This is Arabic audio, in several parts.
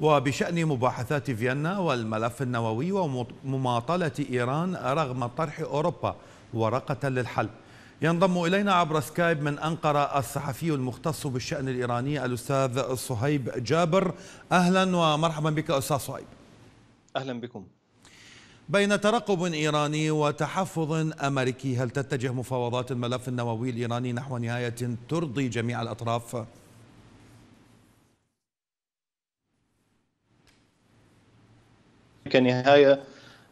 وبشأن مباحثات فيينا والملف النووي ومماطلة إيران رغم طرح أوروبا ورقة للحل ينضم إلينا عبر سكايب من أنقرة الصحفي المختص بالشأن الإيراني الأستاذ صهيب جابر أهلا ومرحبا بك أستاذ صهيب أهلا بكم بين ترقب إيراني وتحفظ أمريكي هل تتجه مفاوضات الملف النووي الإيراني نحو نهاية ترضي جميع الأطراف؟ كنهايه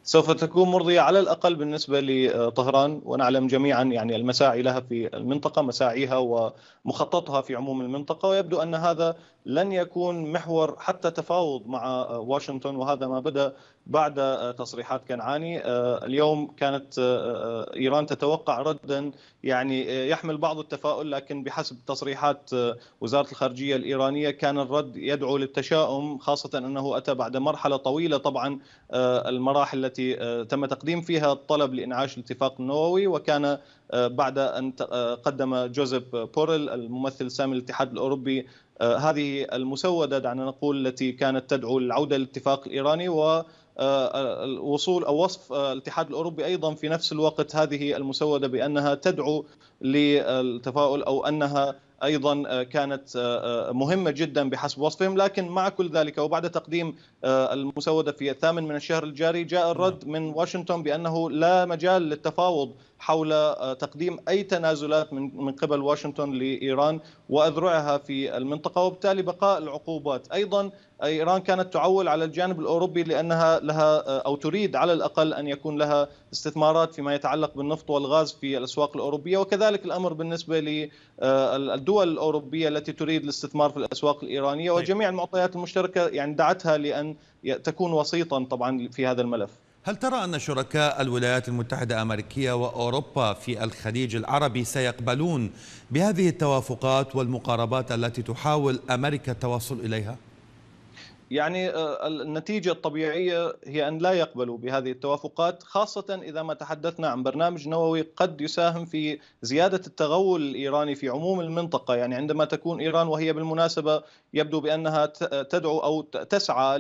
سوف تكون مرضيه على الاقل بالنسبه لطهران آه، ونعلم جميعا يعني المساعي لها في المنطقه مساعيها ومخططها في عموم المنطقه ويبدو ان هذا لن يكون محور حتى تفاوض مع آه، واشنطن وهذا ما بدا بعد آه، تصريحات كنعاني اليوم كانت ايران تتوقع ردا يعني يحمل بعض التفاؤل لكن بحسب تصريحات وزاره الخارجيه الايرانيه كان الرد يدعو للتشاؤم خاصه انه اتى بعد مرحله طويله طبعا المراحل التي التي آه، تم تقديم فيها الطلب لإنعاش الاتفاق النووي وكان آه، بعد أن آه، قدم جوزيف بوريل الممثل السامي للاتحاد الأوروبي هذه المسودة دعنا نقول التي كانت تدعو للعودة للاتفاق الإيراني و الوصول او وصف الاتحاد الاوروبي ايضا في نفس الوقت هذه المسوده بانها تدعو للتفاؤل او انها ايضا آه، كانت آه، آه، مهمه جدا بحسب وصفهم لكن مع كل ذلك وبعد تقديم المسوده في الثامن من الشهر الجاري جاء نعم. الرد من واشنطن بانه لا مجال للتفاوض حول تقديم اي تنازلات من من قبل واشنطن لايران واذرعها في المنطقه وبالتالي بقاء العقوبات ايضا ايران كانت تعول على الجانب الاوروبي لانها لها او تريد على الاقل ان يكون لها استثمارات فيما يتعلق بالنفط والغاز في الاسواق الاوروبيه وكذلك الامر بالنسبه لل الدول الاوروبيه التي تريد الاستثمار في الاسواق الايرانيه طيب. وجميع المعطيات المشتركه يعني دعتها لان تكون وسيطا طبعا في هذا الملف. هل ترى ان شركاء الولايات المتحده الامريكيه واوروبا في الخليج العربي سيقبلون بهذه التوافقات والمقاربات التي تحاول امريكا التوصل اليها؟ يعني آه، النتيجة الطبيعية هي أن لا يقبلوا بهذه التوافقات خاصة إذا ما تحدثنا عن برنامج نووي قد يساهم في زيادة التغول الإيراني في عموم المنطقة يعني عندما تكون إيران وهي بالمناسبة يبدو بأنها تدعو أو تسعى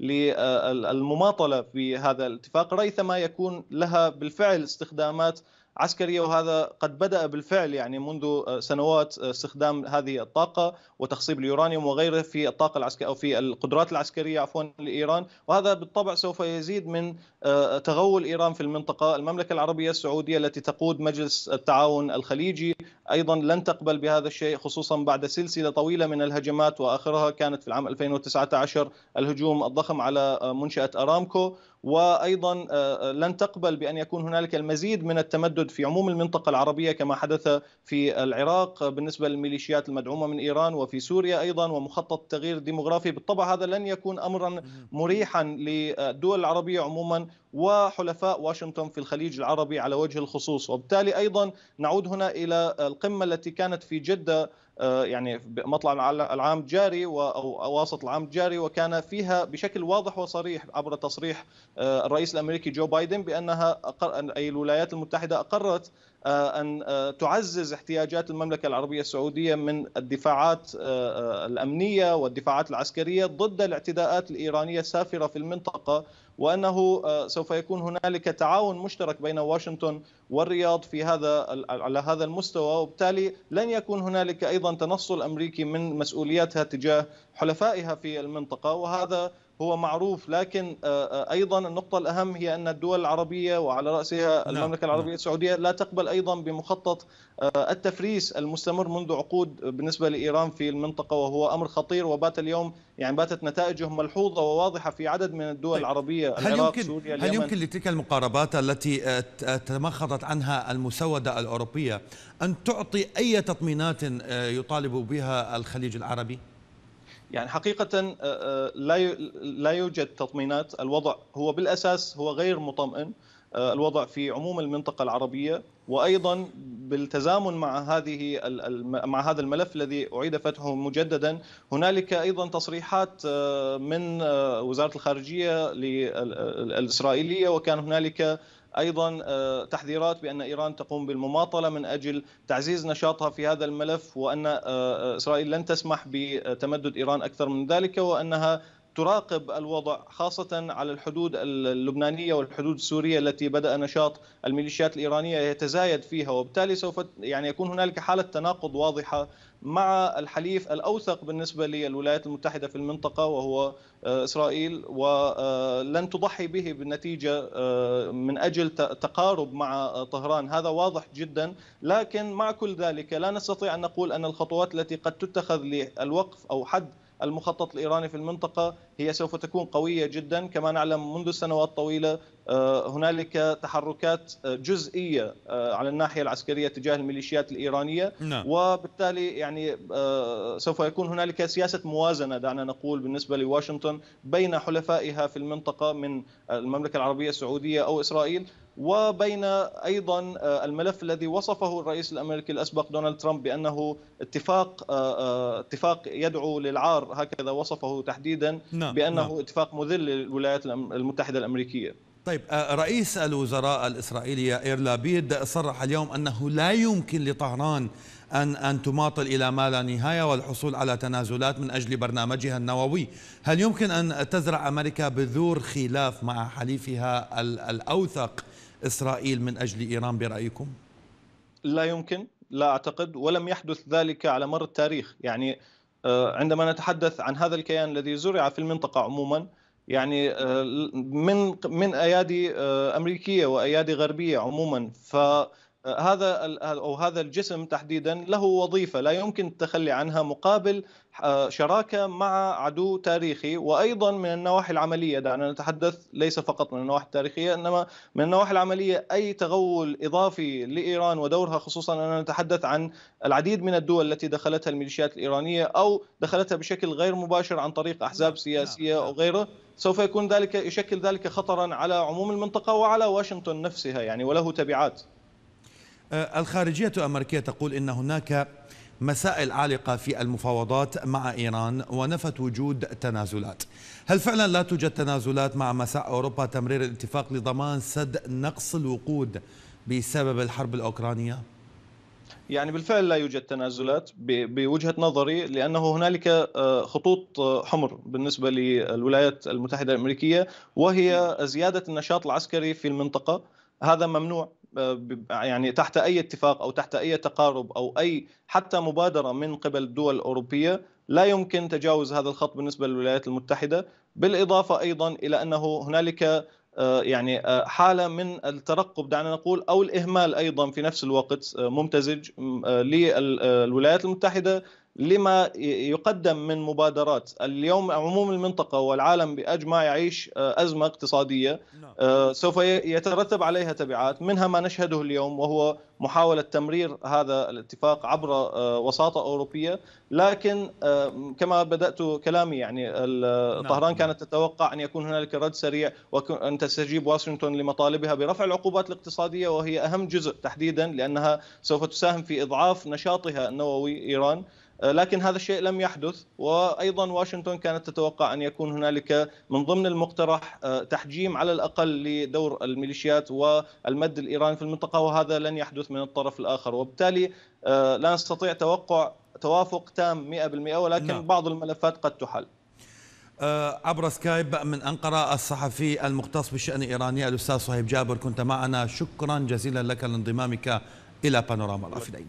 للمماطلة آه، في هذا الاتفاق ريثما يكون لها بالفعل استخدامات عسكريه وهذا قد بدا بالفعل يعني منذ آه، سنوات آه، استخدام هذه الطاقه وتخصيب اليورانيوم وغيره في الطاقه العسكريه او في القدرات العسكريه عفوا لايران وهذا بالطبع سوف يزيد من آه، تغول ايران في المنطقه المملكه العربيه السعوديه التي تقود مجلس التعاون الخليجي ايضا لن تقبل بهذا الشيء خصوصا بعد سلسله طويله من الهجمات واخرها كانت في العام 2019 الهجوم الضخم على منشاه ارامكو وايضا آه، آه، لن تقبل بان يكون هنالك المزيد من التمدد في عموم المنطقه العربيه كما حدث في العراق بالنسبه للميليشيات المدعومه من ايران وفي سوريا ايضا ومخطط التغيير الديموغرافي بالطبع هذا لن يكون امرا مريحا للدول العربيه عموما وحلفاء واشنطن في الخليج العربي على وجه الخصوص وبالتالي أيضا نعود هنا إلى القمة التي كانت في جدة آه، يعني مطلع العام الجاري او اواسط العام الجاري وكان فيها بشكل واضح وصريح عبر تصريح آه، الرئيس الامريكي جو بايدن بانها اي الولايات المتحده اقرت آه، ان آه، تعزز احتياجات المملكه العربيه السعوديه من الدفاعات آه، الامنيه والدفاعات العسكريه ضد الاعتداءات الايرانيه السافره في المنطقه وانه سوف يكون هنالك تعاون مشترك بين واشنطن والرياض في هذا على هذا المستوى وبالتالي لن يكون هنالك ايضا تنصل امريكي من مسؤولياتها تجاه حلفائها في المنطقه وهذا هو معروف لكن آه، آه، ايضا النقطه الاهم هي ان الدول العربيه وعلى راسها نعم، المملكه نعم. العربيه السعوديه لا تقبل ايضا بمخطط آه، التفريس المستمر منذ عقود بالنسبه لايران في المنطقه وهو امر خطير وبات اليوم يعني باتت نتائجه ملحوظه وواضحه في عدد من الدول طيب، العربيه هل العراق يمكن سوريا اليمن هل يمكن لتلك المقاربات التي تمخضت عنها المسوده الاوروبيه ان تعطي اي تطمينات يطالب بها الخليج العربي؟ يعني حقيقة آه، آه، لا لا يوجد تطمينات الوضع هو بالأساس هو غير مطمئن آه، الوضع في عموم المنطقة العربية وايضا بالتزامن مع هذه مع هذا الملف الذي اعيد فتحه مجددا هنالك ايضا تصريحات من وزاره الخارجيه الاسرائيليه وكان هنالك ايضا آه، تحذيرات بان ايران تقوم بالمماطله من اجل تعزيز نشاطها في هذا الملف وان آه، آه، اسرائيل لن تسمح بتمدد ايران اكثر من ذلك وانها تراقب الوضع خاصة على الحدود اللبنانية والحدود السورية التي بدأ نشاط الميليشيات الإيرانية يتزايد فيها وبالتالي سوف يعني يكون هنالك حالة تناقض واضحة مع الحليف الأوثق بالنسبة للولايات المتحدة في المنطقة وهو آه، إسرائيل ولن آه، تضحي به بالنتيجة آه، من أجل تقارب مع طهران هذا واضح جدا لكن مع كل ذلك لا نستطيع أن نقول أن الخطوات التي قد تتخذ للوقف أو حد المخطط الإيراني في المنطقة هي سوف تكون قوية جدا كما نعلم منذ سنوات طويلة آه، هنالك تحركات آه، جزئية آه، على الناحية العسكرية تجاه الميليشيات الإيرانية نعم. وبالتالي يعني سوف يكون هنالك سياسة موازنة دعنا نقول بالنسبة لواشنطن بين حلفائها في المنطقة من المملكة العربية السعودية أو إسرائيل وبين ايضا آه، الملف الذي وصفه الرئيس الامريكي الاسبق دونالد ترامب بانه اتفاق آه، آه، اتفاق يدعو للعار هكذا وصفه تحديدا نعم، بانه نعم. اتفاق مذل للولايات المتحده الامريكيه طيب رئيس الوزراء الإسرائيلي إير لابيد صرح اليوم أنه لا يمكن لطهران أن أن تماطل إلى ما لا نهاية والحصول على تنازلات من أجل برنامجها النووي هل يمكن أن تزرع أمريكا بذور خلاف مع حليفها الأوثق اسرائيل من اجل ايران برايكم؟ لا يمكن لا اعتقد ولم يحدث ذلك على مر التاريخ يعني آه، عندما نتحدث عن هذا الكيان الذي زرع في المنطقه عموما يعني آه، من من ايادي آه، امريكيه وايادي غربيه عموما ف هذا او هذا الجسم تحديدا له وظيفه لا يمكن التخلي عنها مقابل آه، شراكه مع عدو تاريخي وايضا من النواحي العمليه دعنا نتحدث ليس فقط من النواحي التاريخيه انما من النواحي العمليه اي تغول اضافي لايران ودورها خصوصا اننا نتحدث عن العديد من الدول التي دخلتها الميليشيات الايرانيه او دخلتها بشكل غير مباشر عن طريق احزاب نعم، سياسيه نعم، او نعم. غيره سوف يكون ذلك يشكل ذلك خطرا على عموم المنطقه وعلى واشنطن نفسها يعني وله تبعات آه، الخارجية الأمريكية تقول إن هناك مسائل عالقة في المفاوضات مع إيران ونفت وجود تنازلات هل فعلا لا توجد تنازلات مع مساء أوروبا تمرير الاتفاق لضمان سد نقص الوقود بسبب الحرب الأوكرانية؟ يعني بالفعل لا يوجد تنازلات بوجهه نظري لانه هنالك آه، خطوط آه، حمر بالنسبه للولايات المتحده الامريكيه وهي زياده النشاط العسكري في المنطقه هذا ممنوع آه، يعني تحت اي اتفاق او تحت اي تقارب او اي حتى مبادره من قبل الدول الاوروبيه لا يمكن تجاوز هذا الخط بالنسبه للولايات المتحده بالاضافه ايضا الى انه هنالك آه، يعني آه، حاله من الترقب دعنا نقول او الاهمال ايضا في نفس الوقت ممتزج للولايات المتحده لما يقدم من مبادرات اليوم عموم المنطقة والعالم بأجمع يعيش آه، أزمة اقتصادية نعم. آه، سوف يترتب عليها تبعات منها ما نشهده اليوم وهو محاولة تمرير هذا الاتفاق عبر آه، وساطة أوروبية لكن كما بدأت كلامي يعني نعم. طهران كانت تتوقع أن يكون هنالك رد سريع وأن تستجيب واشنطن لمطالبها برفع العقوبات الاقتصادية وهي أهم جزء تحديدا لأنها سوف تساهم في إضعاف نشاطها النووي إيران لكن هذا الشيء لم يحدث وايضا واشنطن كانت تتوقع ان يكون هنالك من ضمن المقترح آه، تحجيم على الاقل لدور الميليشيات والمد الايراني في المنطقه وهذا لن يحدث من الطرف الاخر وبالتالي آه، لا نستطيع توقع توافق تام 100% ولكن نعم. بعض الملفات قد تحل آه، عبر سكايب من أنقرة الصحفي المختص بالشأن الإيراني الأستاذ صهيب جابر كنت معنا شكرا جزيلا لك لانضمامك إلى بانوراما الرافدين